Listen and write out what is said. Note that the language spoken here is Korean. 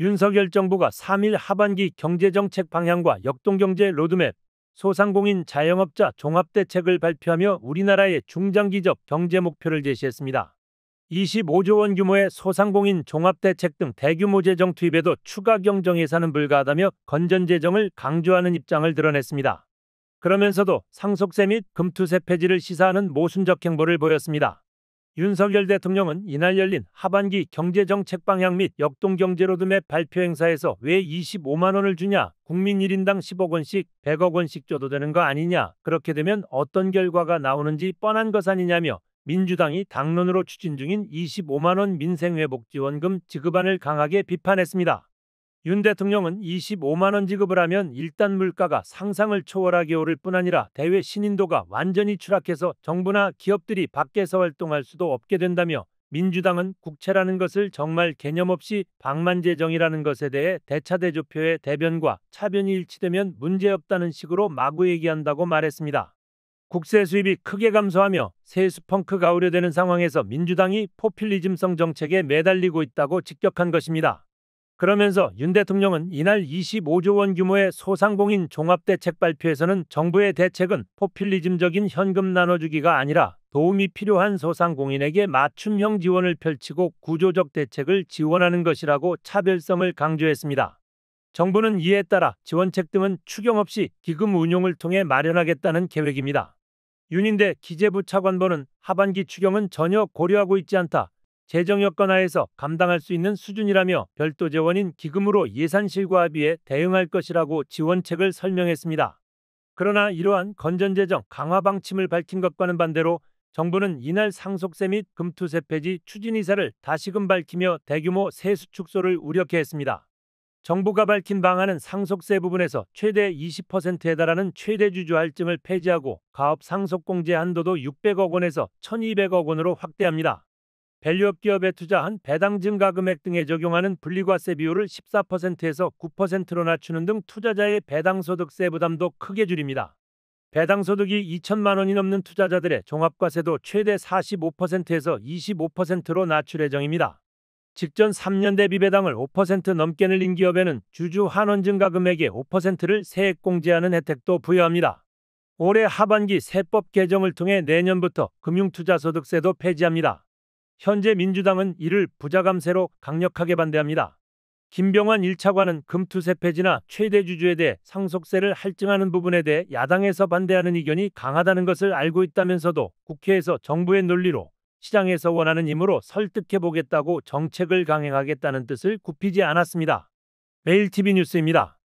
윤석열 정부가 3일 하반기 경제정책 방향과 역동경제 로드맵, 소상공인 자영업자 종합대책을 발표하며 우리나라의 중장기적 경제 목표를 제시했습니다. 25조 원 규모의 소상공인 종합대책 등 대규모 재정 투입에도 추가 경정 예산은 불가하다며 건전 재정을 강조하는 입장을 드러냈습니다. 그러면서도 상속세 및 금투세 폐지를 시사하는 모순적 행보를 보였습니다. 윤석열 대통령은 이날 열린 하반기 경제정책 방향 및 역동경제로드맵 발표 행사에서 왜 25만 원을 주냐, 국민 1인당 10억 원씩, 100억 원씩 줘도 되는 거 아니냐, 그렇게 되면 어떤 결과가 나오는지 뻔한 것 아니냐며 민주당이 당론으로 추진 중인 25만 원 민생회복지원금 지급안을 강하게 비판했습니다. 윤 대통령은 25만 원 지급을 하면 일단 물가가 상상을 초월하게 오를 뿐 아니라 대외 신인도가 완전히 추락해서 정부나 기업들이 밖에서 활동할 수도 없게 된다며 민주당은 국채라는 것을 정말 개념 없이 방만재정이라는 것에 대해 대차대조표의 대변과 차변이 일치되면 문제없다는 식으로 마구 얘기한다고 말했습니다. 국세 수입이 크게 감소하며 세수펑크가 우려되는 상황에서 민주당이 포퓰리즘성 정책에 매달리고 있다고 직격한 것입니다. 그러면서 윤 대통령은 이날 25조 원 규모의 소상공인 종합대책 발표에서는 정부의 대책은 포퓰리즘적인 현금 나눠주기가 아니라 도움이 필요한 소상공인에게 맞춤형 지원을 펼치고 구조적 대책을 지원하는 것이라고 차별성을 강조했습니다. 정부는 이에 따라 지원책 등은 추경 없이 기금 운용을 통해 마련하겠다는 계획입니다. 윤인대 기재부 차관보는 하반기 추경은 전혀 고려하고 있지 않다. 재정 여건 하에서 감당할 수 있는 수준이라며 별도 재원인 기금으로 예산실과 합의해 대응할 것이라고 지원책을 설명했습니다. 그러나 이러한 건전재정 강화 방침을 밝힌 것과는 반대로 정부는 이날 상속세 및 금투세 폐지 추진 이사를 다시금 밝히며 대규모 세수 축소를 우려케 했습니다. 정부가 밝힌 방안은 상속세 부분에서 최대 20%에 달하는 최대 주주 할증을 폐지하고 가업 상속공제 한도도 600억 원에서 1200억 원으로 확대합니다. 밸류업 기업에 투자한 배당 증가 금액 등에 적용하는 분리과세 비율을 14%에서 9%로 낮추는 등 투자자의 배당소득세 부담도 크게 줄입니다. 배당소득이 2천만 원이 넘는 투자자들의 종합과세도 최대 45%에서 25%로 낮출 예정입니다. 직전 3년 대비 배당을 5% 넘게 늘린 기업에는 주주 환원 증가 금액의 5%를 세액 공제하는 혜택도 부여합니다. 올해 하반기 세법 개정을 통해 내년부터 금융투자소득세도 폐지합니다. 현재 민주당은 이를 부자감세로 강력하게 반대합니다. 김병환 1차관은 금투세 폐지나 최대 주주에 대해 상속세를 할증하는 부분에 대해 야당에서 반대하는 의견이 강하다는 것을 알고 있다면서도 국회에서 정부의 논리로 시장에서 원하는 힘으로 설득해보겠다고 정책을 강행하겠다는 뜻을 굽히지 않았습니다. 매일TV 뉴스입니다.